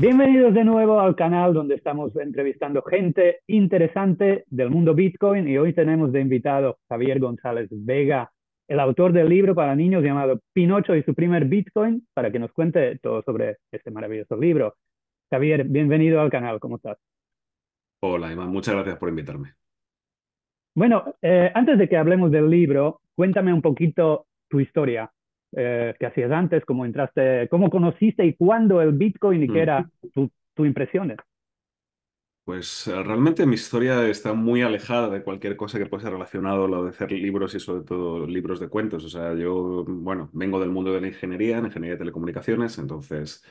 Bienvenidos de nuevo al canal donde estamos entrevistando gente interesante del mundo Bitcoin y hoy tenemos de invitado Javier González Vega, el autor del libro para niños llamado Pinocho y su primer Bitcoin, para que nos cuente todo sobre este maravilloso libro. Javier, bienvenido al canal, ¿cómo estás? Hola, Emma, muchas gracias por invitarme. Bueno, eh, antes de que hablemos del libro, cuéntame un poquito tu historia. Eh, ¿Qué hacías antes, cómo entraste, cómo conociste y cuándo el Bitcoin y qué mm. era tu, tu impresiones. Pues eh, realmente mi historia está muy alejada de cualquier cosa que pueda ser relacionado a lo de hacer libros y sobre todo libros de cuentos. O sea, yo, bueno, vengo del mundo de la ingeniería, en ingeniería de telecomunicaciones, entonces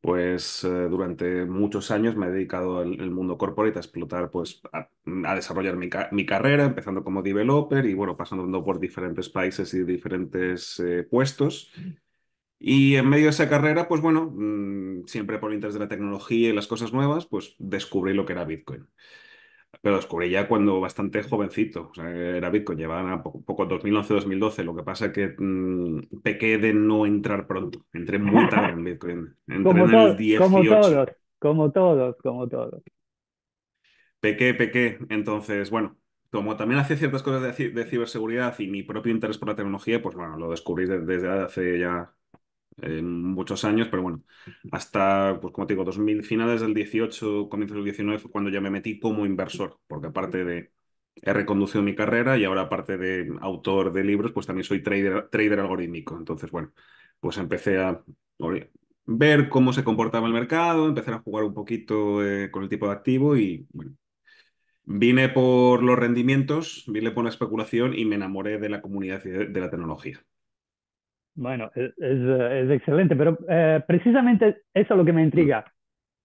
pues eh, durante muchos años me he dedicado al, mundo corporate a explotar, pues a, desarrollar mi, carrera, empezando como developer y bueno, pasando por diferentes países y diferentes eh, puestos. Mm. Y en medio de esa carrera, pues bueno, mm, siempre por interés de la tecnología y las cosas nuevas, pues descubrí lo que era Bitcoin. Pero descubrí ya cuando bastante jovencito, o sea, era Bitcoin, llevaba poco, 2011-2012, lo que pasa es que mm, pequé de no entrar pronto, entré muy tarde en Bitcoin, entré en el 18. Como todos, como todos, como todos. Pequé, pequé, entonces, bueno, como también hacía ciertas cosas de, ciberseguridad y mi propio interés por la tecnología, pues bueno, lo descubrí desde hace ya en muchos años, pero bueno, hasta, pues como te digo, 2000, finales del 18, comienzos del 19 cuando ya me metí como inversor, porque aparte de he reconducido mi carrera y ahora aparte de autor de libros, pues también soy trader, trader algorítmico. Entonces, bueno, pues empecé a ver cómo se comportaba el mercado, empecé a jugar un poquito eh, con el tipo de activo y bueno, vine por los rendimientos, vine por la especulación y me enamoré de la comunidad de la tecnología. Bueno, e, eh, es, excelente, pero eh, precisamente eso es lo que me intriga.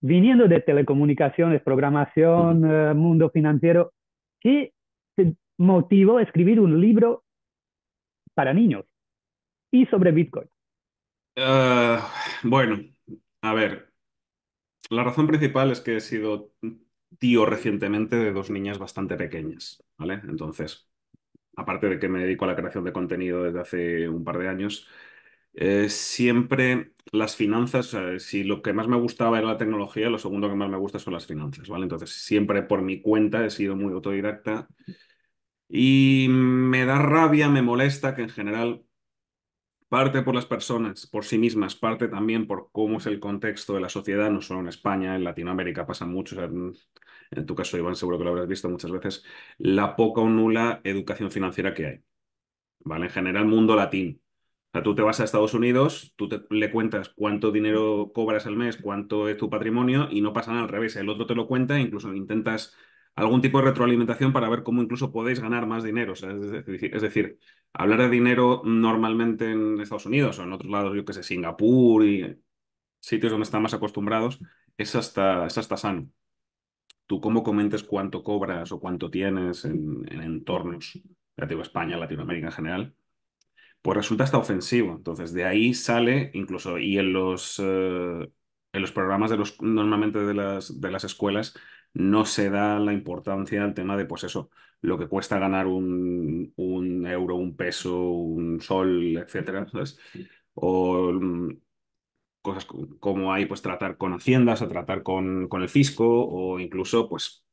Viniendo de telecomunicaciones, programación, eh, mundo financiero, ¿qué te motivó a escribir un libro para niños y sobre Bitcoin? bueno, a ver, la razón principal es que he sido tío recientemente de dos niñas bastante pequeñas, ¿vale? Entonces, aparte de que me dedico a la creación de contenido desde hace un par de años, eh, siempre las finanzas, si lo que más me gustaba era la tecnología, lo segundo que más me gusta son las finanzas, ¿vale? Entonces, siempre por mi cuenta he sido muy autodidacta y me da rabia, me molesta que en general parte por las personas, por sí mismas, parte también por cómo es el contexto de la sociedad, no solo en España, en Latinoamérica pasa mucho en tu caso, Iván, seguro que lo habrás visto muchas veces, la poca o nula educación financiera que hay. ¿Vale? En general, mundo latín. sea, tú te vas a Estados Unidos, tú le cuentas cuánto dinero cobras al mes, cuánto es tu patrimonio y no pasa nada. al revés. El otro te lo cuenta, incluso intentas algún tipo de retroalimentación para ver cómo incluso podéis ganar más dinero. es, decir, hablar de dinero normalmente en Estados Unidos o en otros lados, yo que sé, Singapur y sitios donde están más acostumbrados, es hasta, es hasta sano tú cómo comentes cuánto cobras o cuánto tienes en, entornos España, Latinoamérica en general, pues resulta hasta ofensivo. Entonces, de ahí sale incluso, y en los, eh, en los programas de los, normalmente de las, de las escuelas no se da la importancia al tema de, pues eso, lo que cuesta ganar un, euro, un peso, un sol, etcétera, O mm, cosas como hay pues tratar con haciendas o tratar con, el fisco o incluso pues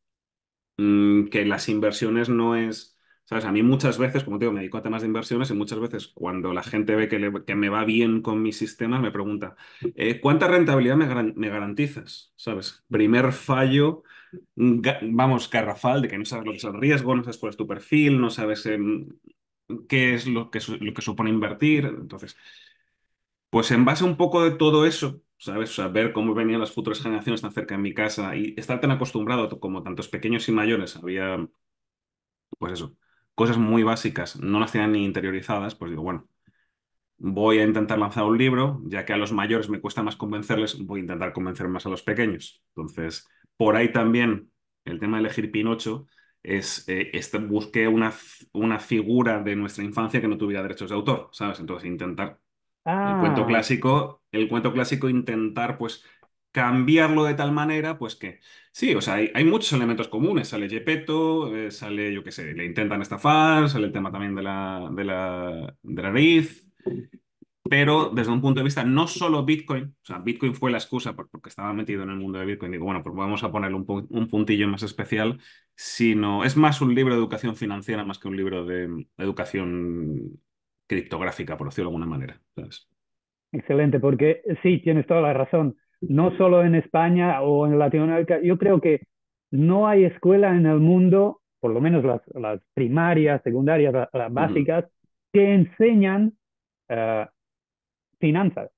mm, que las inversiones no es... ¿Sabes? A mí muchas veces, como te digo, me dedico a temas de inversiones y muchas veces cuando la gente ve que, me va bien con mis sistemas, me pregunta, eh, ¿cuánta rentabilidad me, garantizas? ¿Sabes? Primer fallo, mm, vamos, carrafal, de que no sabes lo que es el riesgo, no sabes cuál es tu perfil, no sabes em, qué es lo que, lo que supone invertir. Entonces, pues en base a un poco de todo eso, ¿sabes? Saber cómo venían las futuras generaciones tan cerca en mi casa y estar tan acostumbrado como tantos pequeños y mayores, había, pues eso, cosas muy básicas, no las tenían ni interiorizadas, pues digo, bueno, voy a intentar lanzar un libro, ya que a los mayores me cuesta más convencerles, voy a intentar convencer más a los pequeños. Entonces, por ahí también el tema de elegir Pinocho es, eh, este, busqué una, una figura de nuestra infancia que no tuviera derechos de autor, ¿sabes? Entonces, intentar el cuento ah. clásico, el cuento clásico intentar pues cambiarlo de tal manera, pues que sí, o sea, hay, muchos elementos comunes. Sale Gepetto, eh, sale, yo qué sé, le intentan estafar, sale el tema también de la, de la, de Pero desde un punto de vista no solo Bitcoin, o sea, Bitcoin fue la excusa porque estaba metido en el mundo de Bitcoin, digo, bueno, pues vamos a ponerle un, un puntillo más especial, sino es más un libro de educación financiera más que un libro de mm, educación criptográfica, por decirlo de alguna manera. Excelente, porque sí, tienes toda la razón. No solo en España o en Latinoamérica, yo creo que no hay escuela en el mundo, por lo menos las, primarias, secundarias, las, básicas, que enseñan eh, finanzas.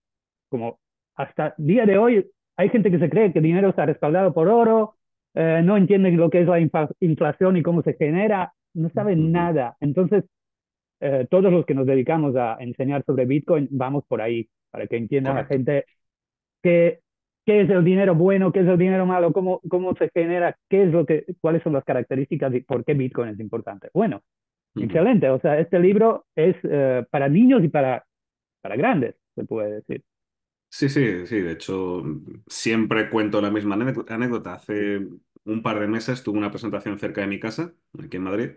Como hasta día de hoy hay gente que se cree que el dinero está respaldado por oro, eh, no entiende lo que es la inflación y cómo se genera, no saben nada. Entonces, eh, todos los que nos dedicamos a enseñar sobre Bitcoin vamos por ahí, para que entienda la gente qué, qué es el dinero bueno, qué es el dinero malo, cómo, cómo se genera, qué es lo que, cuáles son las características y por qué Bitcoin es importante. Bueno, excelente. O sea, este libro es eh, para niños y para, para grandes, se puede decir. Sí, sí, sí. De hecho, siempre cuento la misma anécdota. Hace un par de meses tuve una presentación cerca de mi casa, aquí en Madrid,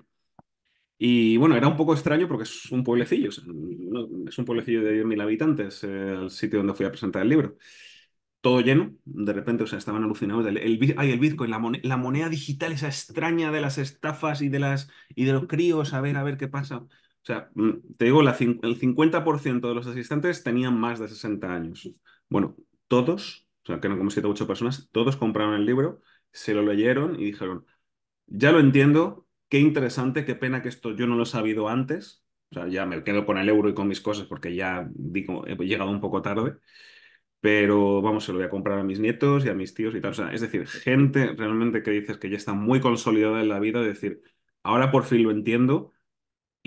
y bueno, era un poco extraño porque es un pueblecillo, es un pueblecillo de 10.000 habitantes, el sitio donde fui a presentar el libro. Todo lleno, de repente, o sea, estaban alucinados. El, el, Bitcoin, la, moneda, digital, esa extraña de las estafas y de, las, y de los críos, a ver, a ver qué pasa. O sea, mm, te digo, el 50% de los asistentes tenían más de 60 años. Bueno, todos, o sea, que eran como 7 o 8 personas, todos compraron el libro, se lo leyeron y dijeron, ya lo entiendo, Qué interesante, qué pena que esto yo no lo he sabido antes. O sea, ya me quedo con el euro y con mis cosas porque ya digo, he llegado un poco tarde. Pero vamos, se lo voy a comprar a mis nietos y a mis tíos y tal. sea, es decir, gente realmente que dices que ya está muy consolidada en la vida, es decir, ahora por fin lo entiendo,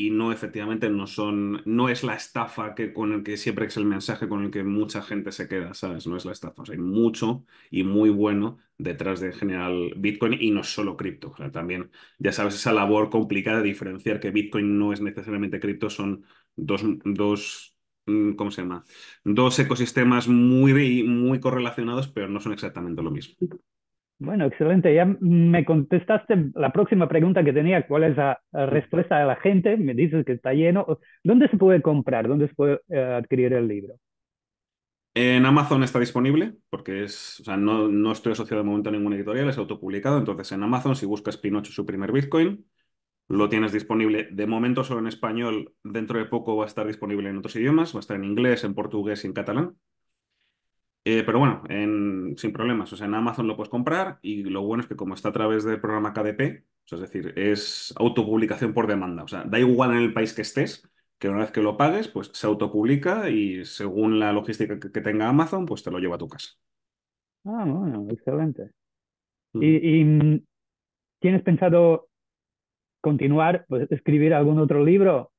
y no efectivamente no son no es la estafa que con el que siempre es el mensaje con el que mucha gente se queda sabes no es la estafa o sea, hay mucho y muy bueno detrás de en general Bitcoin y no solo cripto también ya sabes esa labor complicada de diferenciar que Bitcoin no es necesariamente cripto son dos, mm, cómo se llama dos ecosistemas muy muy correlacionados pero no son exactamente lo mismo bueno, excelente. Ya me contestaste la próxima pregunta que tenía, cuál es la, respuesta de la gente. Me dices que está lleno. ¿Dónde se puede comprar? ¿Dónde se puede eh, adquirir el libro? En Amazon está disponible, porque es, o sea, no, no, estoy asociado de momento a ninguna editorial, es autopublicado. Entonces, en Amazon, si buscas Pinocho su primer Bitcoin, lo tienes disponible de momento solo en español. Dentro de poco va a estar disponible en otros idiomas, va a estar en inglés, en portugués y en catalán. Eh, pero bueno, sin problemas. O sea, en Amazon lo puedes comprar y lo bueno es que como está a través del programa KDP, es decir, es autopublicación por demanda. O sea, da igual en el país que estés, que una vez que lo pagues, pues se autopublica y según la logística que, tenga Amazon, pues te lo lleva a tu casa. Ah, bueno, excelente. ¿Y, mm. ¿Y, mm, tienes pensado continuar, pues, escribir algún otro libro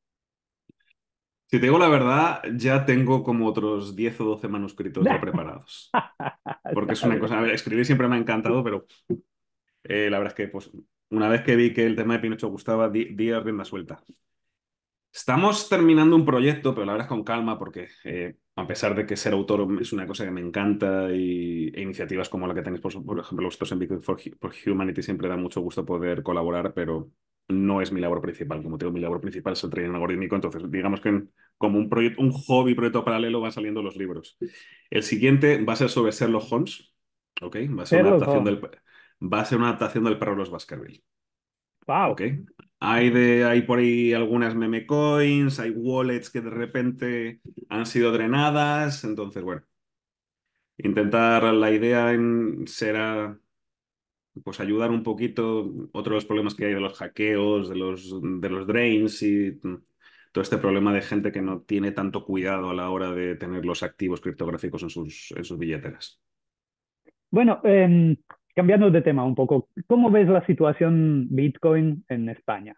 si te digo la verdad, ya tengo como otros 10 o 12 manuscritos ya preparados. Porque es una cosa, a ver, escribir siempre me ha encantado, pero eh, la verdad es que pues, una vez que vi que el tema de Pinocho gustaba, di, di rienda suelta. Estamos terminando un proyecto, pero la verdad es con calma, porque eh, a pesar de que ser autor es una cosa que me encanta y, e iniciativas como la que tenéis, por, por ejemplo, vosotros en Big for, Humanity siempre da mucho gusto poder colaborar, pero no es mi labor principal. Como tengo mi labor principal es el training algorítmico, entonces digamos que como un proyecto, un hobby, proyecto paralelo, van saliendo los libros. El siguiente va a ser sobre Sherlock Holmes, ¿ok? Va a ser, una adaptación del, va a ser una adaptación del perro los Baskerville. Wow. Hay, de, hay por ahí algunas meme coins, hay wallets que de repente han sido drenadas, entonces, bueno. Intentar, la idea en, será pues ayudar un poquito, otro de los problemas que hay de los hackeos, de los, de los drains y todo este problema de gente que no tiene tanto cuidado a la hora de tener los activos criptográficos en sus, sus billeteras. Bueno, em, cambiando de tema un poco, ¿cómo ves la situación Bitcoin en España?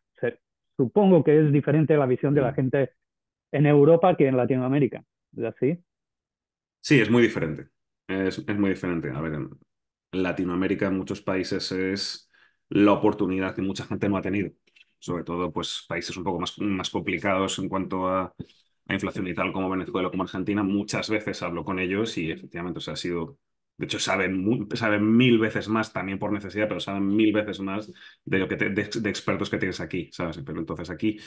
supongo que es diferente la visión de la mm. gente en Europa que en Latinoamérica, ¿es así? Sí, es muy diferente. Es, es muy diferente. A ver, en Latinoamérica en muchos países es la oportunidad que mucha gente no ha tenido sobre todo pues, países un poco más, más complicados en cuanto a, inflación y tal, como Venezuela, como Argentina, muchas veces hablo con ellos y efectivamente o ha sido de hecho, saben, saben mil veces más, también por necesidad, pero saben mil veces más de, lo que de, expertos que tienes aquí, ¿sabes? Pero entonces aquí,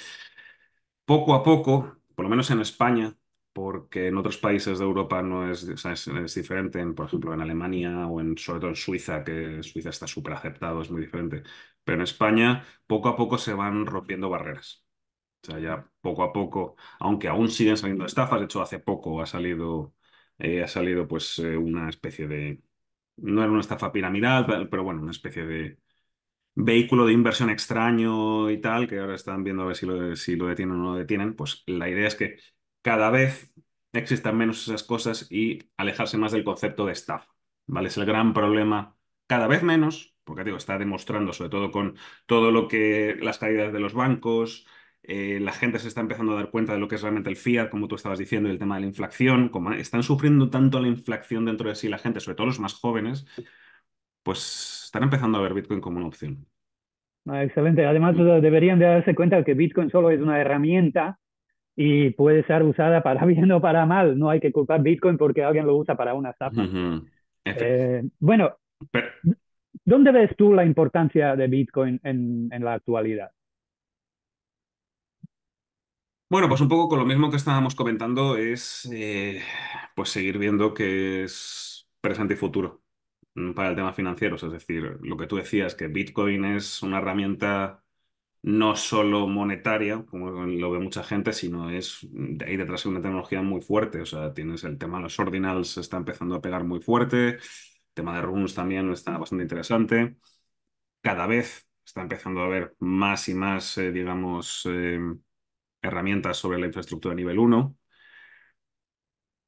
poco a poco, por lo menos en España, porque en otros países de Europa no es, es, diferente, por ejemplo, en Alemania o en, sobre todo en Suiza, que Suiza está súper aceptado, es muy diferente. Pero en España poco a poco se van rompiendo barreras. O sea, ya poco a poco, aunque aún siguen saliendo estafas, de hecho hace poco ha salido, eh, ha salido pues eh, una especie de, no era una estafa piramidal, pero bueno, una especie de vehículo de inversión extraño y tal, que ahora están viendo a ver si lo, si lo detienen o no lo detienen, pues la idea es que cada vez existan menos esas cosas y alejarse más del concepto de estafa, ¿vale? Es el gran problema, cada vez menos, porque digo, está demostrando, sobre todo con todo lo que las caídas de los bancos, eh, la gente se está empezando a dar cuenta de lo que es realmente el fiat, como tú estabas diciendo, y el tema de la inflación, como están sufriendo tanto la inflación dentro de sí la gente, sobre todo los más jóvenes, pues están empezando a ver Bitcoin como una opción. Ah, excelente. Además, deberían de darse cuenta de que Bitcoin solo es una herramienta y puede ser usada para bien o para mal. No hay que culpar Bitcoin porque alguien lo usa para una estafa. Eh, bueno. ¿Dónde ves tú la importancia de Bitcoin en, la actualidad? Bueno, pues un poco con lo mismo que estábamos comentando es eh, pues seguir viendo que es presente y futuro mm, para el tema financiero. Es decir, lo que tú decías, que Bitcoin es una herramienta no solo monetaria, como lo ve mucha gente, sino es mm, ahí detrás una tecnología muy fuerte. O sea, tienes el tema de los ordinals, está empezando a pegar muy fuerte tema de runes también está bastante interesante. Cada vez está empezando a haber más y más, eh, digamos, eh, herramientas sobre la infraestructura nivel 1.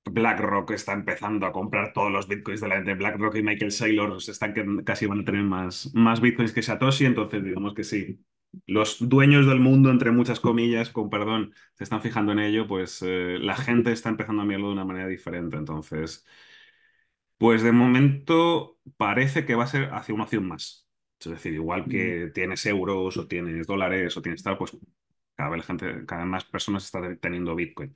BlackRock está empezando a comprar todos los bitcoins de la gente. BlackRock y Michael Saylor están casi van a tener más, más bitcoins que Satoshi, entonces digamos que sí. Los dueños del mundo, entre muchas comillas, con perdón, se están fijando en ello, pues eh, la gente está empezando a mirarlo de una manera diferente. Entonces, pues de momento parece que va a ser hacia una opción más. Es decir, igual que tienes euros o tienes dólares o tienes tal, pues cada vez, gente, cada más personas están teniendo Bitcoin.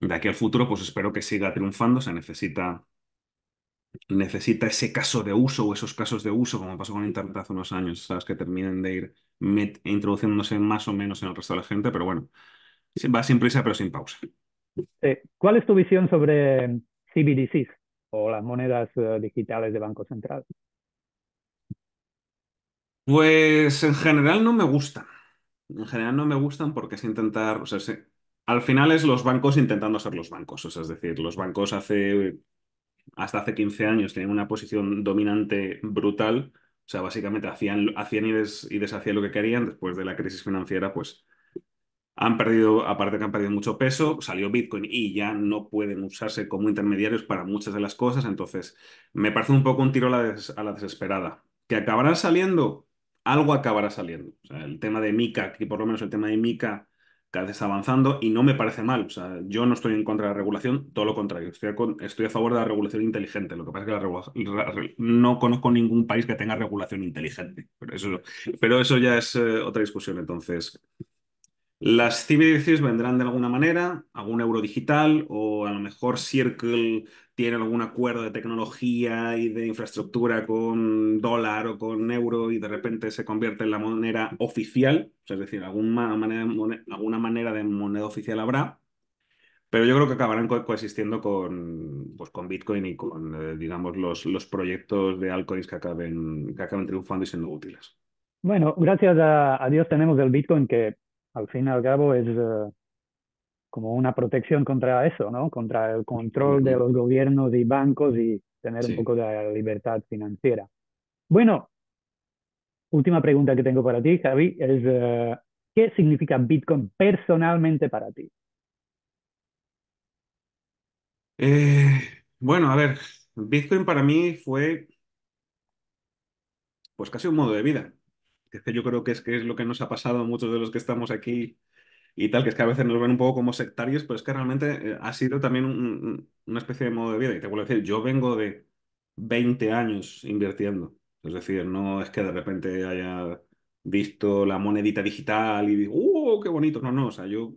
De aquí al futuro, pues espero que siga triunfando. Se necesita, necesita ese caso de uso o esos casos de uso, como pasó con Internet hace unos años, ¿sabes? Que terminen de ir introduciéndose más o menos en el resto de la gente, pero bueno, va sin prisa, pero sin pausa. Eh, ¿Cuál es tu visión sobre CBDCs o las monedas eh, digitales de Banco Central? Pues en general no me gustan. En general no me gustan porque es intentar, o sea, al final es los bancos intentando ser los bancos, o sea, es decir, los bancos hace hasta hace 15 años tenían una posición dominante brutal, o sea, básicamente hacían, hacían y, y deshacían lo que querían, después de la crisis financiera, pues han perdido, aparte que han perdido mucho peso, salió Bitcoin y ya no pueden usarse como intermediarios para muchas de las cosas. Entonces, me parece un poco un tiro a la, desesperada. ¿Que acabará saliendo? Algo acabará saliendo. el tema de Mica, que por lo menos el tema de Mica cada vez está avanzando y no me parece mal. O sea, yo no estoy en contra de la regulación, todo lo contrario. Estoy a, estoy a favor de la regulación inteligente. Lo que pasa es que no conozco ningún país que tenga regulación inteligente. Pero eso, pero eso ya es eh, otra discusión. Entonces. Las CBDCs vendrán de alguna manera, algún euro digital o a lo mejor Circle tiene algún acuerdo de tecnología y de infraestructura con dólar o con euro y de repente se convierte en la moneda oficial, es decir, alguna manera, alguna manera de moneda oficial habrá, pero yo creo que acabarán coexistiendo con, pues, con Bitcoin y con, eh, digamos, los, los proyectos de altcoins que acaben, que acaben triunfando y siendo útiles. Bueno, gracias a, a Dios tenemos el Bitcoin que al fin y al cabo es eh, como una protección contra eso, ¿no? Contra el control de los gobiernos y bancos y tener un poco de libertad financiera. Bueno, última pregunta que tengo para ti, Javi, es eh, ¿qué significa Bitcoin personalmente para ti? Eh, bueno, a ver, Bitcoin para mí fue pues casi un modo de vida que yo creo que es, que es lo que nos ha pasado a muchos de los que estamos aquí y tal, que es que a veces nos ven un poco como sectarios, pero es que realmente eh, ha sido también una especie de modo de vida. Y te vuelvo a decir, yo vengo de 20 años invirtiendo. Es decir, no es que de repente haya visto la monedita digital y digo, ¡uh, qué bonito! No, no, o sea, yo...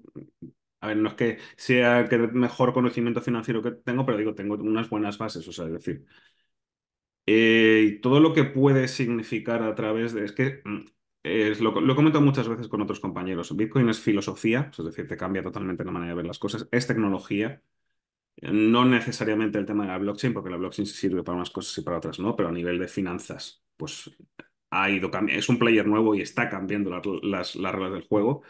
A ver, no es que sea el mejor conocimiento financiero que tengo, pero digo, tengo unas buenas bases, o sea, es decir, eh, y todo lo que puede significar a través de... Es que mm, es, lo, he comentado muchas veces con otros compañeros. Bitcoin es filosofía, es decir, te cambia totalmente la manera de ver las cosas. Es tecnología, no necesariamente el tema de la blockchain, porque la blockchain sirve para unas cosas y para otras no, pero a nivel de finanzas, pues ha ido Es un player nuevo y está cambiando las, las reglas del juego.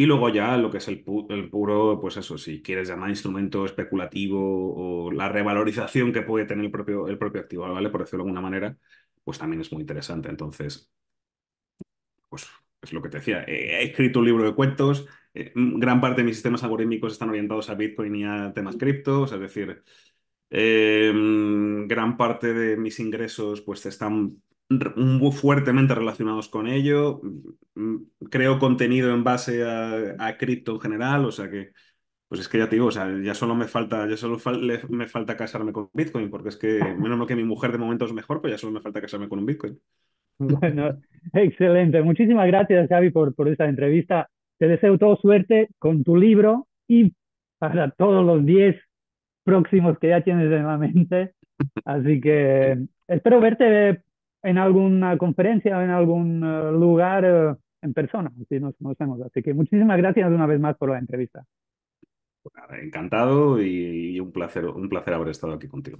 Y luego ya lo que es el, puro, pues eso, si quieres llamar instrumento especulativo o la revalorización que puede tener el propio, el propio activo, ¿vale? Por decirlo de alguna manera, pues también es muy interesante. Entonces, pues es lo que te decía, he escrito un libro de cuentos, eh, gran parte de mis sistemas algorítmicos están orientados a Bitcoin y a temas criptos, es decir, em, gran parte de mis ingresos pues están fuertemente relacionados con ello. Mm, mm, creo contenido en base a, a cripto en general, o sea que, pues es que ya te digo, o sea, ya solo me falta, ya solo me falta casarme con Bitcoin, porque es que, menos lo que mi mujer de momento es mejor, pues ya solo me falta casarme con un Bitcoin. Bueno, excelente. Muchísimas gracias, Gaby, por, por esta entrevista. Te deseo todo suerte con tu libro y para todos los 10 próximos que ya tienes en la mente. Así que espero verte en alguna conferencia o en algún eh, lugar eh, en persona, si nos conocemos. Así que muchísimas gracias una vez más por la entrevista. Pues encantado y, y un, placer, un placer haber estado aquí contigo.